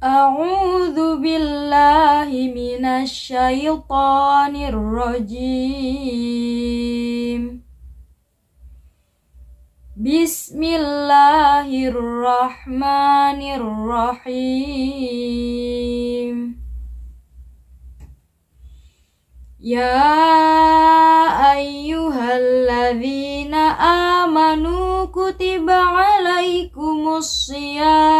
أعوذ بالله من الشيطان الرجيم بسم الله الرحمن الرحيم يا أيها الذين آمنوا كتب عليكم الصيام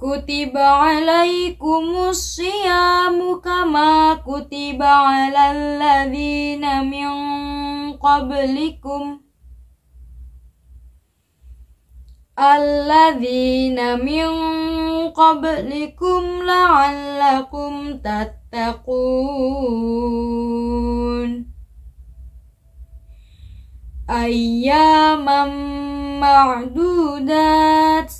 Kutiba alaikumus siyamu kama kutiba alal ladzina min qablikum Alladzina min qablikum la'allakum tattaqun Ayyaman ma'dudat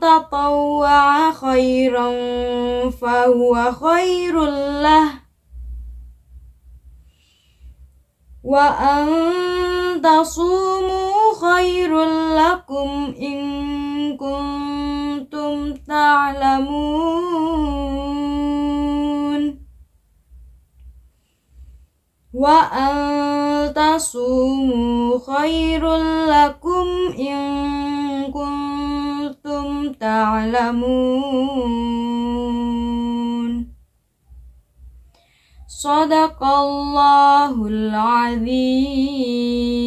تطوع خيرا فهو خير له وأن تصوموا خير لكم إن كنتم تعلمون وأن تصوموا خير لكم إن تعلمون صدق الله العظيم